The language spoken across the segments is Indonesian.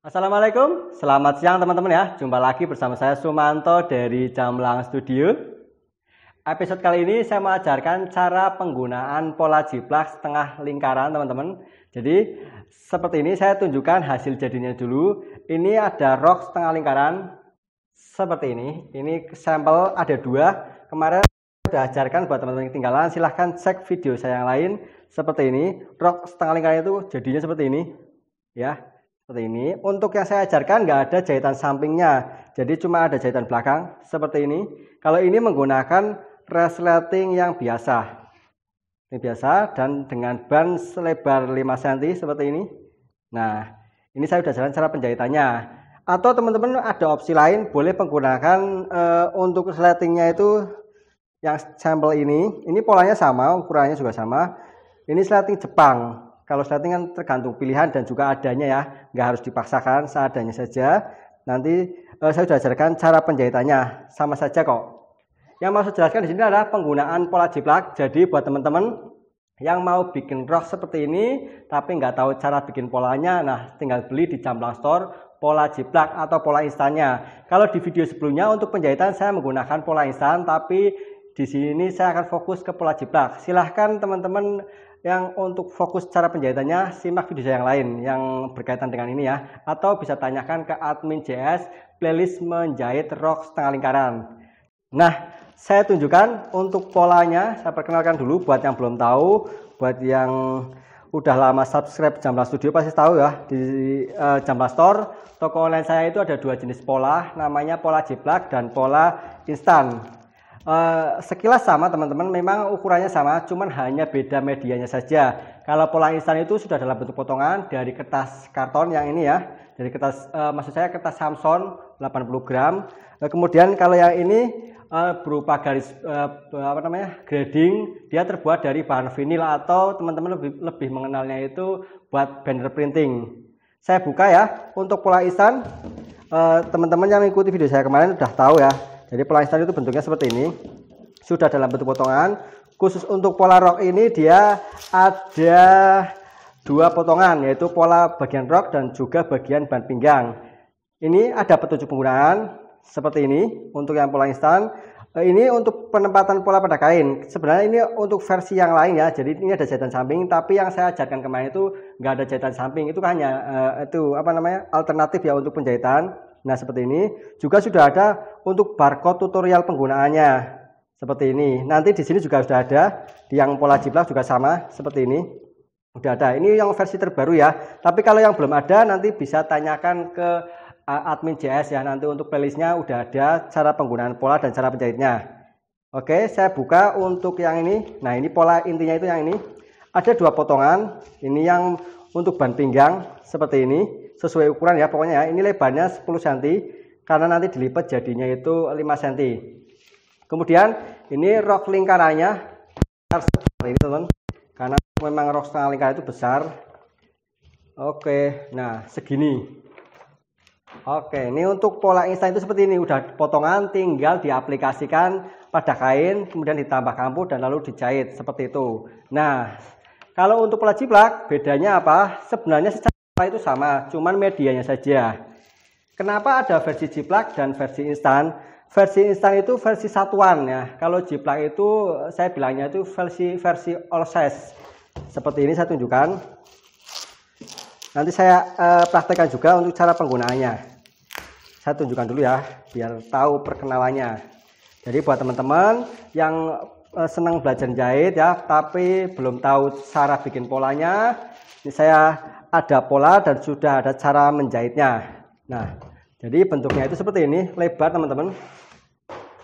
Assalamualaikum, selamat siang teman-teman ya. Jumpa lagi bersama saya Sumanto dari Jamlang Studio. Episode kali ini saya mengajarkan cara penggunaan pola jiplak setengah lingkaran teman-teman. Jadi seperti ini saya tunjukkan hasil jadinya dulu. Ini ada rok setengah lingkaran seperti ini. Ini sampel ada dua. Kemarin sudah ajarkan buat teman-teman yang ketinggalan silahkan cek video saya yang lain seperti ini. Rok setengah lingkaran itu jadinya seperti ini ya seperti ini. Untuk yang saya ajarkan nggak ada jahitan sampingnya, jadi cuma ada jahitan belakang seperti ini. Kalau ini menggunakan resleting yang biasa, ini biasa dan dengan ban selebar 5 cm seperti ini. Nah, ini saya sudah jalan cara penjahitannya. Atau teman-teman ada opsi lain, boleh menggunakan e, untuk resletingnya itu yang sampel ini. Ini polanya sama, ukurannya juga sama. Ini sleting Jepang kalau starting kan tergantung pilihan dan juga adanya ya, nggak harus dipaksakan, seadanya saja. Nanti eh, saya sudah ajarkan cara penjahitannya, sama saja kok. Yang mau saya jelaskan di sini adalah penggunaan pola jiplak. Jadi buat teman-teman yang mau bikin rok seperti ini tapi nggak tahu cara bikin polanya nah tinggal beli di Jamblang Store pola jiplak atau pola instannya kalau di video sebelumnya untuk penjahitan saya menggunakan pola instan tapi di sini saya akan fokus ke pola jiplak silahkan teman-teman yang untuk fokus cara penjahitannya, simak video saya yang lain yang berkaitan dengan ini ya. Atau bisa tanyakan ke admin JS playlist menjahit rok setengah lingkaran. Nah, saya tunjukkan untuk polanya. Saya perkenalkan dulu buat yang belum tahu, buat yang udah lama subscribe Jambla Studio pasti tahu ya di uh, eh, Jambla Store toko online saya itu ada dua jenis pola namanya pola jiplak dan pola instan Eh, sekilas sama teman-teman, memang ukurannya sama, cuman hanya beda medianya saja. Kalau pola instan itu sudah dalam bentuk potongan dari kertas karton yang ini ya, dari kertas, uh, maksud saya kertas Samson 80 gram. Uh, kemudian kalau yang ini uh, berupa garis uh, apa namanya grading, dia terbuat dari bahan vinil atau teman-teman lebih, lebih mengenalnya itu buat banner printing. Saya buka ya untuk pola instan. uh, teman -teman yang mengikuti video saya kemarin sudah tahu ya jadi pola instan itu bentuknya seperti ini. Sudah dalam bentuk potongan. Khusus untuk pola rok ini dia ada dua potongan yaitu pola bagian rok dan juga bagian ban pinggang. Ini ada petunjuk penggunaan seperti ini untuk yang pola instan. Eh, ini untuk penempatan pola pada kain. Sebenarnya ini untuk versi yang lain ya. Jadi ini ada jahitan samping, tapi yang saya ajarkan kemarin itu nggak ada jahitan samping. Itu hanya uh, itu apa namanya alternatif ya untuk penjahitan. Nah, seperti ini. Juga sudah ada untuk barcode tutorial penggunaannya. Seperti ini. Nanti di sini juga sudah ada. Di yang pola jiplak juga sama seperti ini. Sudah ada. Ini yang versi terbaru ya. Tapi kalau yang belum ada nanti bisa tanyakan ke eh, admin JS ya. Nanti untuk playlistnya udah ada cara penggunaan pola dan cara penjahitnya. Oke, saya buka untuk yang ini. Nah, ini pola intinya itu yang ini. Ada dua potongan. Ini yang untuk ban pinggang seperti ini sesuai ukuran ya pokoknya ya. Ini lebarnya 10 cm karena nanti dilipat jadinya itu 5 cm. Kemudian ini rok lingkarannya besar ini teman karena memang rok setengah lingkar itu besar. Oke, nah segini. Oke, ini untuk pola instan itu seperti ini, udah potongan tinggal diaplikasikan pada kain, kemudian ditambah kampur dan lalu dijahit seperti itu. Nah, kalau untuk pola jiplak bedanya apa? Sebenarnya secara itu sama, cuman medianya saja. Kenapa ada versi jiplak dan versi instan? Versi instan itu versi satuan ya. Kalau jiplak itu saya bilangnya itu versi versi all size. Seperti ini saya tunjukkan. Nanti saya eh, praktekkan juga untuk cara penggunaannya. Saya tunjukkan dulu ya, biar tahu perkenalannya. Jadi buat teman-teman yang eh, senang belajar jahit ya, tapi belum tahu cara bikin polanya. Ini saya ada pola dan sudah ada cara menjahitnya. Nah, jadi bentuknya itu seperti ini, lebar teman-teman.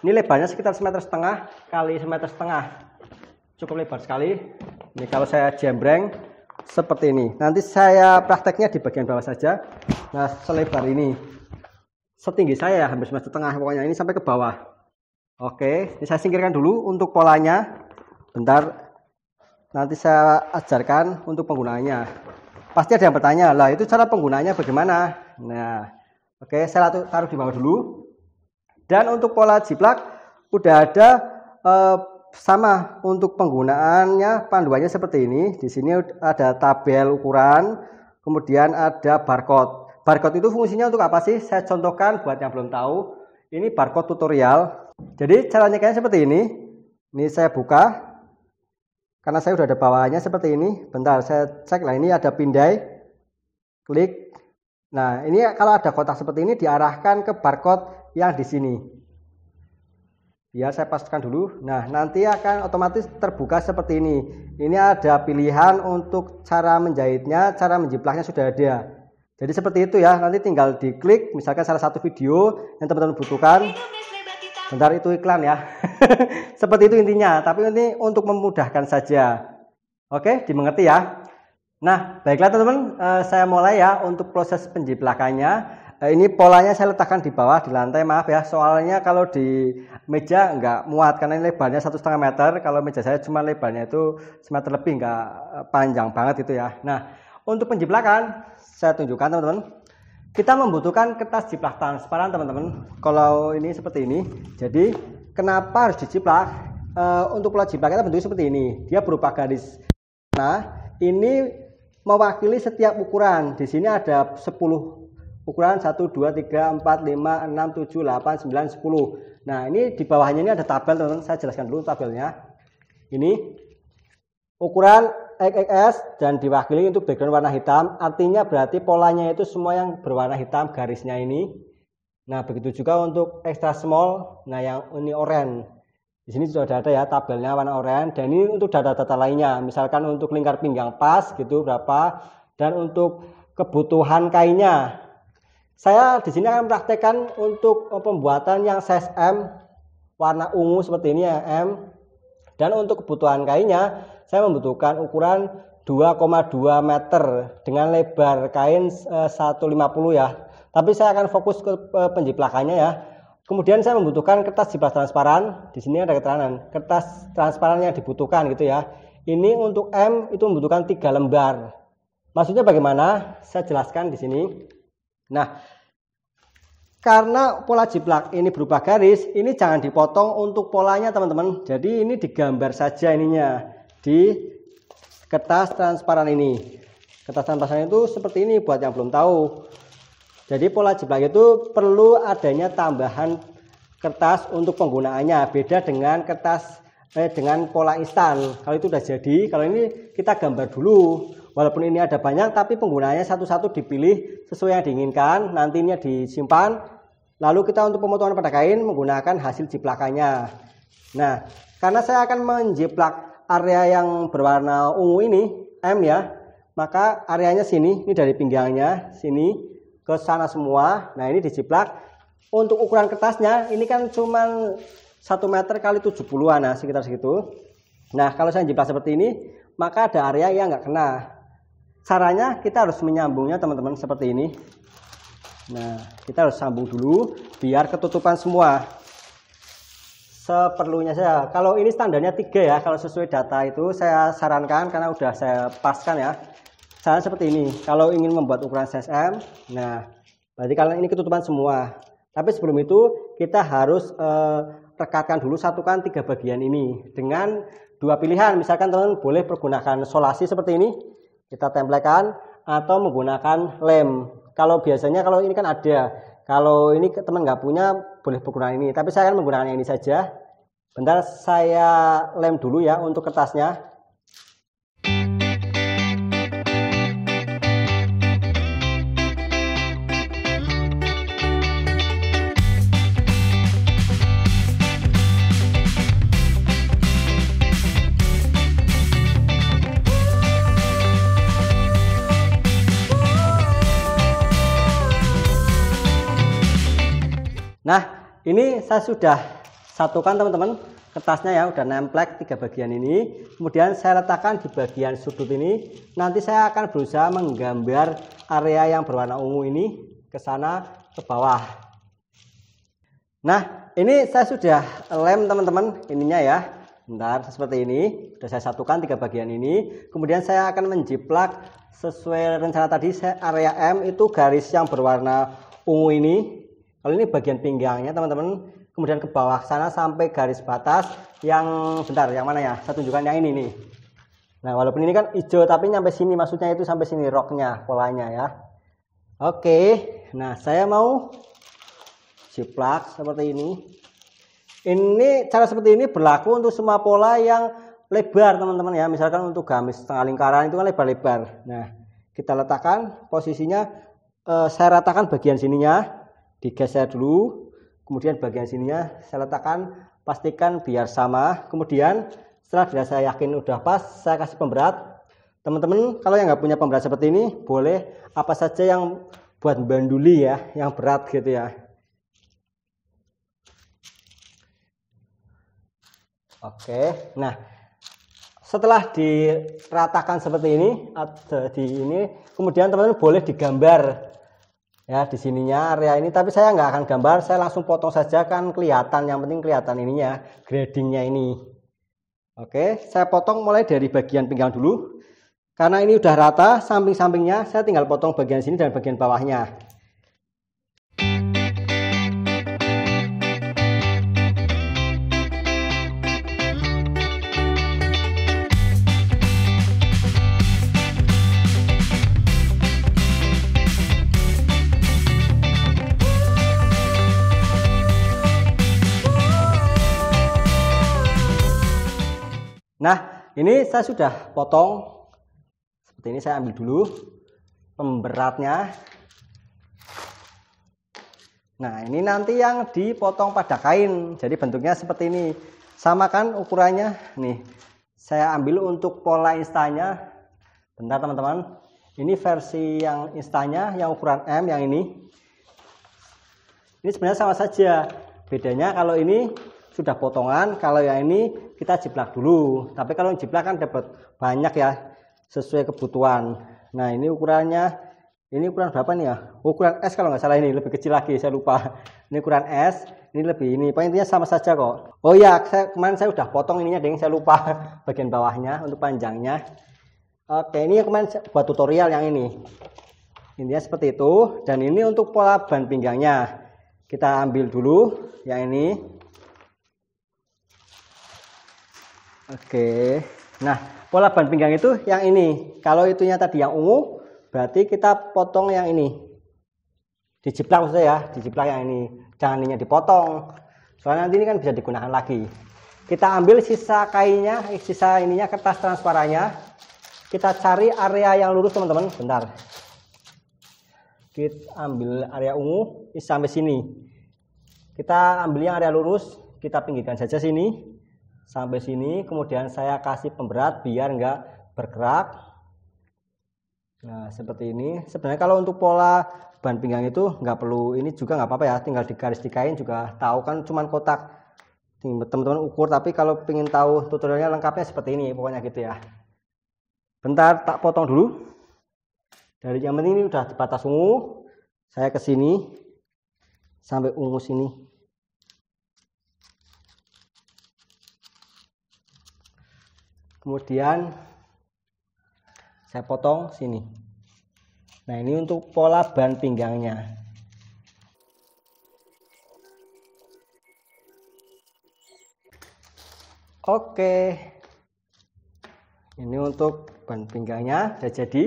Ini lebarnya sekitar semeter setengah kali semeter setengah. Cukup lebar sekali. Ini kalau saya jembreng seperti ini. Nanti saya prakteknya di bagian bawah saja. Nah, selebar ini. Setinggi saya hampir semeter setengah pokoknya ini sampai ke bawah. Oke, ini saya singkirkan dulu untuk polanya. Bentar nanti saya ajarkan untuk penggunaannya pasti ada yang bertanya, lah itu cara penggunaannya bagaimana? Nah, oke, okay, saya taruh di bawah dulu. Dan untuk pola jiplak, udah ada eh, sama untuk penggunaannya, panduannya seperti ini. Di sini ada tabel ukuran, kemudian ada barcode. Barcode itu fungsinya untuk apa sih? Saya contohkan buat yang belum tahu. Ini barcode tutorial. Jadi caranya kayak seperti ini. Ini saya buka. Karena saya sudah ada bawahnya seperti ini. Bentar, saya cek. lah. ini ada pindai. Klik. Nah, ini kalau ada kotak seperti ini diarahkan ke barcode yang di sini. Ya, saya pastikan dulu. Nah, nanti akan otomatis terbuka seperti ini. Ini ada pilihan untuk cara menjahitnya, cara menjiplaknya sudah ada. Jadi seperti itu ya, nanti tinggal diklik misalkan salah satu video yang teman-teman butuhkan. Bentar itu iklan ya. Seperti itu intinya, tapi ini untuk memudahkan saja. Oke, dimengerti ya. Nah, baiklah teman-teman, eh, saya mulai ya untuk proses penjiplakannya. Eh, ini polanya saya letakkan di bawah di lantai, maaf ya. Soalnya kalau di meja nggak muat karena ini lebarnya satu setengah meter. Kalau meja saya cuma lebarnya itu semeter lebih, nggak eh, panjang banget itu ya. Nah, untuk penjiplakan saya tunjukkan teman-teman kita membutuhkan kertas jiplak transparan teman-teman kalau ini seperti ini jadi kenapa harus dijiplak e, eh, untuk pola jiplak kita bentuknya seperti ini dia berupa garis nah ini mewakili setiap ukuran di sini ada 10 ukuran 1 2 3 4 5 6 7 8 9 10 nah ini di bawahnya ini ada tabel teman-teman saya jelaskan dulu tabelnya ini ukuran XXS dan diwakili untuk background warna hitam, artinya berarti polanya itu semua yang berwarna hitam garisnya ini. Nah, begitu juga untuk extra small, nah yang ini oranye. Di sini sudah ada ya tabelnya warna oranye dan ini untuk data-data lainnya. Misalkan untuk lingkar pinggang pas gitu berapa dan untuk kebutuhan kainnya. Saya di sini akan praktekkan untuk oh, pembuatan yang size M warna ungu seperti ini ya M. Dan untuk kebutuhan kainnya saya membutuhkan ukuran 2,2 meter dengan lebar kain 150 eh, ya. Tapi saya akan fokus ke eh, penjiplakannya ya. Kemudian saya membutuhkan kertas jiplak transparan. Di sini ada keterangan kertas transparan yang dibutuhkan gitu ya. Ini untuk M itu membutuhkan tiga lembar. Maksudnya bagaimana? Saya jelaskan di sini. Nah, karena pola jiplak ini berupa garis, ini jangan dipotong untuk polanya teman-teman. Jadi ini digambar saja ininya di kertas transparan ini kertas transparan itu seperti ini buat yang belum tahu jadi pola jiplak itu perlu adanya tambahan kertas untuk penggunaannya beda dengan kertas eh, dengan pola instan kalau itu sudah jadi kalau ini kita gambar dulu walaupun ini ada banyak tapi penggunaannya satu-satu dipilih sesuai yang diinginkan nantinya disimpan lalu kita untuk pemotongan pada kain menggunakan hasil jiplakannya nah karena saya akan menjiplak area yang berwarna ungu ini M ya maka areanya sini ini dari pinggangnya sini ke sana semua nah ini dijiplak untuk ukuran kertasnya ini kan cuma 1 meter kali 70-an nah sekitar segitu nah kalau saya jiplak seperti ini maka ada area yang nggak kena caranya kita harus menyambungnya teman-teman seperti ini nah kita harus sambung dulu biar ketutupan semua seperlunya saya. Kalau ini standarnya tiga ya, kalau sesuai data itu saya sarankan karena udah saya paskan ya. Saran seperti ini, kalau ingin membuat ukuran CSM, nah berarti kalian ini ketutupan semua. Tapi sebelum itu kita harus eh, rekatkan dulu satukan tiga bagian ini dengan dua pilihan. Misalkan teman boleh pergunakan solasi seperti ini, kita tempelkan atau menggunakan lem. Kalau biasanya kalau ini kan ada, kalau ini teman nggak punya, boleh menggunakan ini. Tapi saya akan menggunakan yang ini saja. Bentar, saya lem dulu ya untuk kertasnya. Nah, ini saya sudah satukan teman-teman kertasnya ya udah nemplek tiga bagian ini kemudian saya letakkan di bagian sudut ini nanti saya akan berusaha menggambar area yang berwarna ungu ini ke sana ke bawah nah ini saya sudah lem teman-teman ininya ya bentar seperti ini sudah saya satukan tiga bagian ini kemudian saya akan menjiplak sesuai rencana tadi saya area M itu garis yang berwarna ungu ini kalau ini bagian pinggangnya teman-teman, kemudian ke bawah sana sampai garis batas yang bentar, yang mana ya? Saya tunjukkan yang ini nih. Nah, walaupun ini kan hijau tapi nyampe sini maksudnya itu sampai sini roknya, polanya ya. Oke. Nah, saya mau ciplak seperti ini. Ini cara seperti ini berlaku untuk semua pola yang lebar teman-teman ya. Misalkan untuk gamis setengah lingkaran itu kan lebar-lebar. Nah, kita letakkan posisinya eh, saya ratakan bagian sininya digeser dulu kemudian bagian sininya saya letakkan pastikan biar sama kemudian setelah bila saya yakin udah pas saya kasih pemberat teman-teman kalau yang nggak punya pemberat seperti ini boleh apa saja yang buat banduli ya yang berat gitu ya oke nah setelah diratakan seperti ini atau di ini kemudian teman-teman boleh digambar ya di sininya area ya. ini tapi saya nggak akan gambar saya langsung potong saja kan kelihatan yang penting kelihatan ininya gradingnya ini oke saya potong mulai dari bagian pinggang dulu karena ini udah rata samping-sampingnya saya tinggal potong bagian sini dan bagian bawahnya Nah, ini saya sudah potong. Seperti ini saya ambil dulu pemberatnya. Nah, ini nanti yang dipotong pada kain. Jadi bentuknya seperti ini. Sama kan ukurannya? Nih, saya ambil untuk pola instanya. Bentar teman-teman. Ini versi yang instanya yang ukuran M, yang ini. Ini sebenarnya sama saja. Bedanya kalau ini sudah potongan. Kalau yang ini kita jiplak dulu. Tapi kalau yang jiplak kan dapat banyak ya sesuai kebutuhan. Nah ini ukurannya, ini ukuran berapa nih ya? Oh, ukuran S kalau nggak salah ini lebih kecil lagi, saya lupa. Ini ukuran S, ini lebih ini. pokoknya sama saja kok. Oh iya saya, kemarin saya sudah potong ininya, deh saya lupa bagian bawahnya untuk panjangnya. Oke, ini kemarin buat tutorial yang ini. ini Intinya seperti itu. Dan ini untuk pola ban pinggangnya. Kita ambil dulu yang ini. Oke. Nah, pola ban pinggang itu yang ini. Kalau itunya tadi yang ungu, berarti kita potong yang ini. Dijiplak maksudnya ya, dijiplak yang ini. Jangan ininya dipotong. Soalnya nanti ini kan bisa digunakan lagi. Kita ambil sisa kainnya, eh, sisa ininya kertas transparannya. Kita cari area yang lurus, teman-teman. Bentar. Kita ambil area ungu sampai sini. Kita ambil yang area lurus, kita pinggirkan saja sini sampai sini kemudian saya kasih pemberat biar enggak bergerak nah seperti ini sebenarnya kalau untuk pola ban pinggang itu enggak perlu ini juga enggak apa-apa ya tinggal digaris dikain juga tahu kan cuman kotak teman-teman ukur tapi kalau pengen tahu tutorialnya lengkapnya seperti ini pokoknya gitu ya bentar tak potong dulu dari yang ini udah di batas ungu saya kesini sampai ungu sini kemudian saya potong sini nah ini untuk pola ban pinggangnya Oke. Ini untuk ban pinggangnya sudah jadi.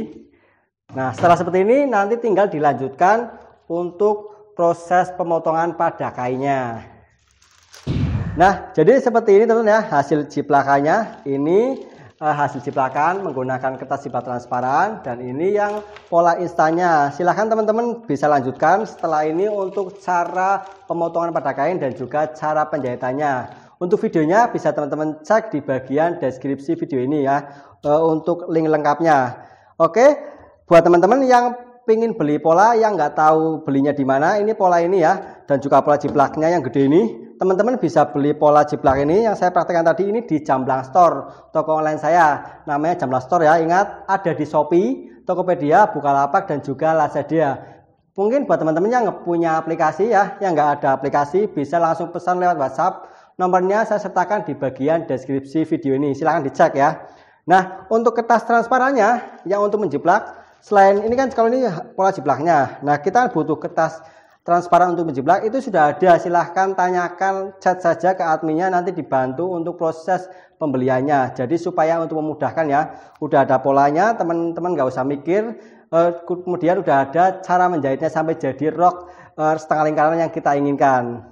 Nah, setelah seperti ini nanti tinggal dilanjutkan untuk proses pemotongan pada kainnya. Nah, jadi seperti ini teman-teman ya hasil ciplakannya. Ini uh, hasil ciplakan menggunakan kertas ciprat transparan dan ini yang pola instannya. Silahkan teman-teman bisa lanjutkan setelah ini untuk cara pemotongan pada kain dan juga cara penjahitannya. Untuk videonya bisa teman-teman cek di bagian deskripsi video ini ya uh, untuk link lengkapnya. Oke, buat teman-teman yang pingin beli pola yang nggak tahu belinya di mana, ini pola ini ya dan juga pola ciplaknya yang gede ini teman-teman bisa beli pola jiplak ini yang saya praktekkan tadi ini di Jamblang Store, toko online saya. Namanya Jamblang Store ya, ingat ada di Shopee, Tokopedia, Bukalapak dan juga Lazada. Mungkin buat teman-teman yang punya aplikasi ya, yang nggak ada aplikasi bisa langsung pesan lewat WhatsApp. Nomornya saya sertakan di bagian deskripsi video ini. Silahkan dicek ya. Nah, untuk kertas transparannya yang untuk menjiplak, selain ini kan kalau ini pola jiplaknya. Nah, kita butuh kertas transparan untuk menjiplak itu sudah ada. Silahkan tanyakan chat saja ke adminnya nanti dibantu untuk proses pembeliannya. Jadi supaya untuk memudahkan ya, udah ada polanya, teman-teman nggak usah mikir. Eh, kemudian udah ada cara menjahitnya sampai jadi rok eh, setengah lingkaran yang kita inginkan.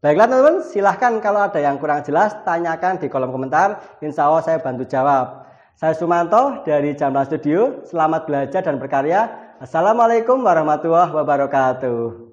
Baiklah teman-teman, silahkan kalau ada yang kurang jelas tanyakan di kolom komentar. Insya Allah saya bantu jawab. Saya Sumanto dari Jamblang Studio. Selamat belajar dan berkarya. Assalamualaikum warahmatullahi wabarakatuh.